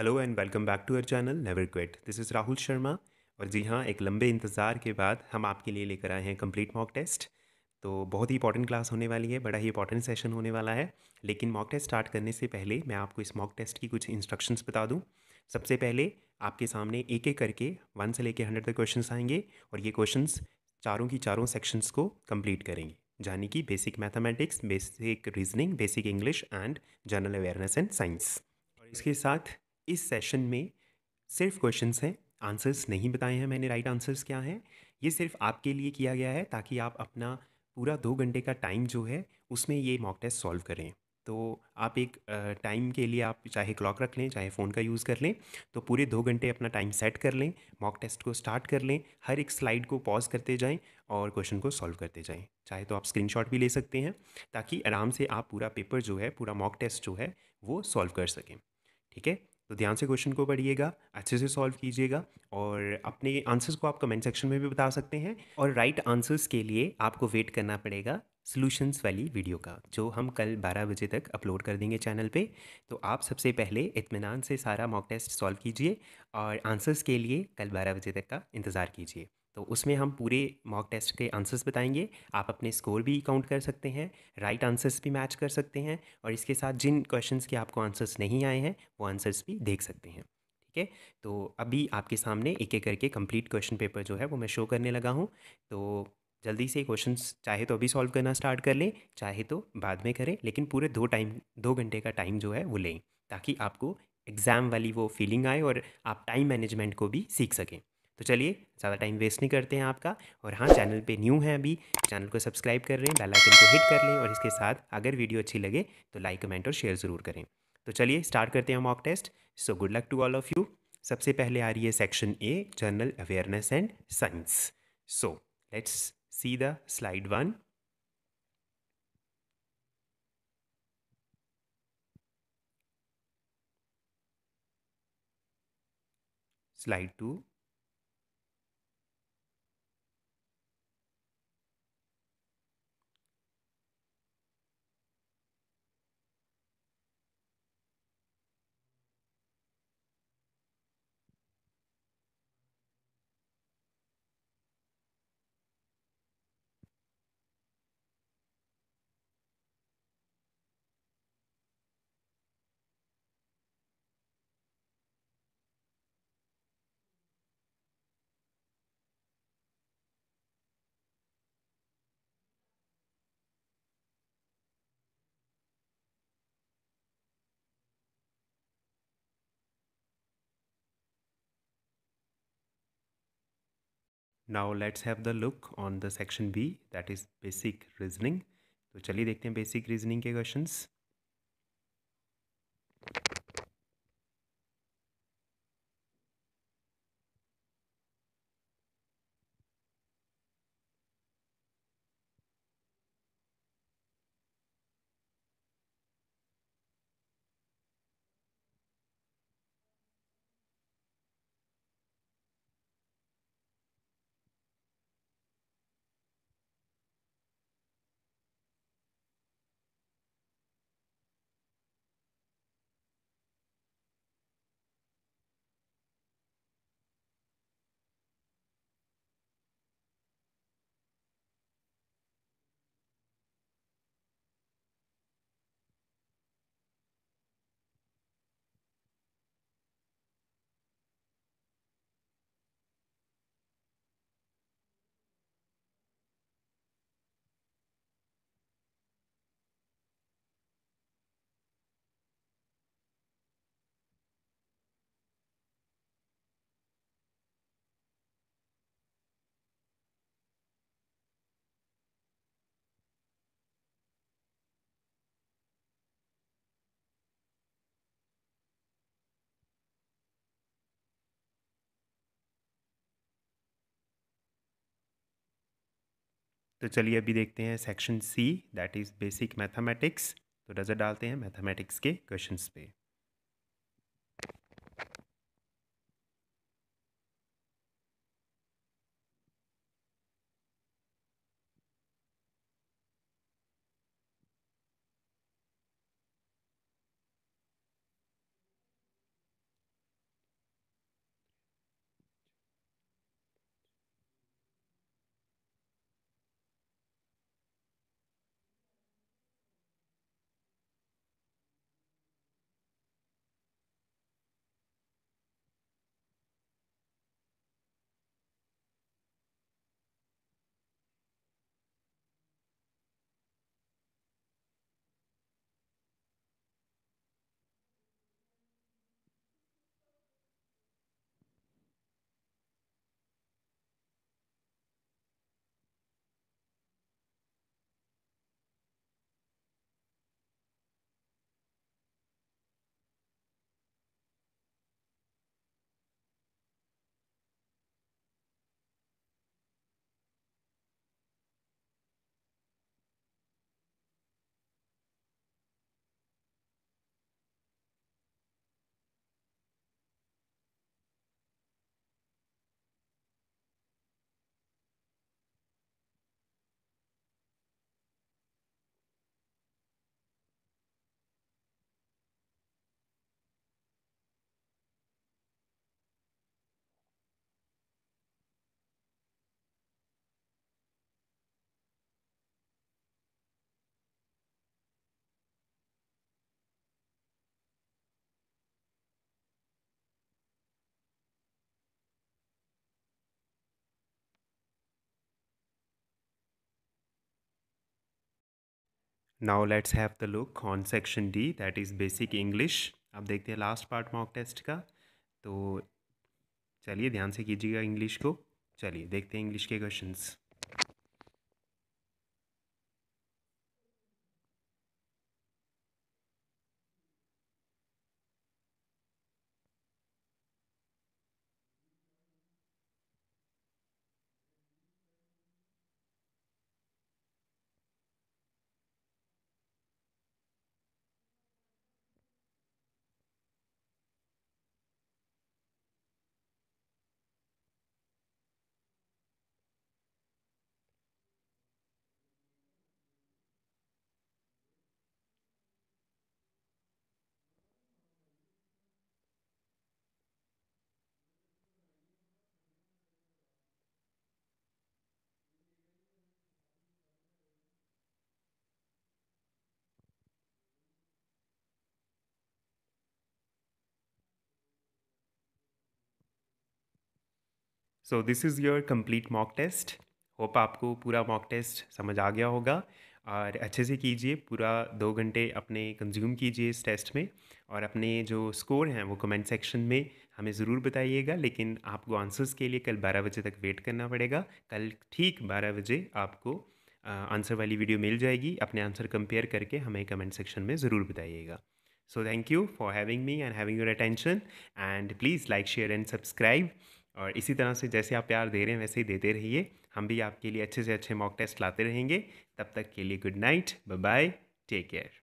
Hello and welcome back to our channel never quit this is Rahul Sharma और जी हाँ एक लंबे इंतज़ार के बाद हम आपके लिए लेकर आए हैं कंप्लीट मॉक टेस्ट तो बहुत ही इंपॉर्टेंट क्लास होने वाली है बड़ा ही इंपॉर्टेंट सेशन होने वाला है लेकिन मॉक टेस्ट स्टार्ट करने से पहले मैं आपको इस मॉक टेस्ट की कुछ इंस्ट्रक्शंस बता दूँ सबसे पहले आपके सामने एक एक करके वन से लेकर हंड्रेड तक क्वेश्चन आएंगे और ये क्वेश्चन चारों की चारों सेक्शंस को कंप्लीट करेंगे यानी कि basic mathematics basic reasoning basic English and general awareness and science और इसके साथ इस सेशन में सिर्फ क्वेश्चंस हैं आंसर्स नहीं बताए हैं मैंने राइट आंसर्स क्या हैं ये सिर्फ आपके लिए किया गया है ताकि आप अपना पूरा दो घंटे का टाइम जो है उसमें ये मॉक टेस्ट सॉल्व करें तो आप एक टाइम के लिए आप चाहे क्लॉक रख लें चाहे फ़ोन का यूज़ कर लें तो पूरे दो घंटे अपना टाइम सेट कर लें मॉक टेस्ट को स्टार्ट कर लें हर एक स्लाइड को पॉज करते जाएं और क्वेश्चन को सॉल्व करते जाएं चाहे तो आप स्क्रीनशॉट भी ले सकते हैं ताकि आराम से आप पूरा पेपर जो है पूरा मॉक टेस्ट जो है वो सॉल्व कर सकें ठीक है तो ध्यान से क्वेश्चन को पढ़िएगा अच्छे से सॉल्व कीजिएगा और अपने आंसर्स को आप कमेंट सेक्शन में भी बता सकते हैं और राइट आंसर्स के लिए आपको वेट करना पड़ेगा सॉल्यूशंस वाली वीडियो का जो हम कल 12 बजे तक अपलोड कर देंगे चैनल पे तो आप सबसे पहले इतमान से सारा मॉक टेस्ट सॉल्व कीजिए और आंसर्स के लिए कल 12 बजे तक का इंतज़ार कीजिए तो उसमें हम पूरे मॉक टेस्ट के आंसर्स बताएंगे आप अपने स्कोर भी काउंट कर सकते हैं राइट आंसर्स भी मैच कर सकते हैं और इसके साथ जिन क्वेश्चंस के आपको आंसर्स नहीं आए हैं वो आंसर्स भी देख सकते हैं ठीक है तो अभी आपके सामने एक एक करके कंप्लीट क्वेश्चन पेपर जो है वो मैं शो करने लगा हूँ तो जल्दी से क्वेश्चन चाहे तो अभी सॉल्व करना स्टार्ट कर लें चाहे तो बाद में करें लेकिन पूरे दो टाइम दो घंटे का टाइम जो है वो लें ताकि आपको एग्ज़ाम वाली वो फीलिंग आए और आप टाइम मैनेजमेंट को भी सीख सकें तो चलिए ज़्यादा टाइम वेस्ट नहीं करते हैं आपका और हाँ चैनल पे न्यू हैं अभी चैनल को सब्सक्राइब कर रहे हैं बेल आइकन को हिट कर लें और इसके साथ अगर वीडियो अच्छी लगे तो लाइक कमेंट और शेयर ज़रूर करें तो चलिए स्टार्ट करते हैं mock test so good luck to all of you सबसे पहले आ रही है section A general awareness and science so let's see the slide one slide 2 Now let's have the look on the section B that is basic reasoning. तो चलिए देखते हैं basic reasoning के questions. तो चलिए अभी देखते हैं section C that is basic mathematics तो नज़र डालते हैं मैथमेटिक्स के क्वेश्चंस पे now let's have the look on section D that is basic English आप देखते हैं लास्ट पार्ट मॉक टेस्ट का तो चलिए ध्यान से कीजिएगा इंग्लिश को चलिए देखते हैं इंग्लिश के questions so this is your complete mock test hope आपको पूरा मॉक टेस्ट समझ आ गया होगा और अच्छे से कीजिए पूरा दो घंटे अपने कंज्यूम कीजिए इस टेस्ट में और अपने जो स्कोर हैं वो कमेंट सेक्शन में हमें ज़रूर बताइएगा लेकिन आपको आंसर्स के लिए कल 12 बजे तक वेट करना पड़ेगा कल ठीक 12 बजे आपको आंसर वाली वीडियो मिल जाएगी अपने आंसर कंपेयर करके हमें कमेंट सेक्शन में ज़रूर बताइएगा so thank you for having me and having your attention and please like share and subscribe और इसी तरह से जैसे आप प्यार दे रहे हैं वैसे ही देते रहिए हम भी आपके लिए अच्छे से अच्छे मॉक टेस्ट लाते रहेंगे तब तक के लिए good night bye bye take care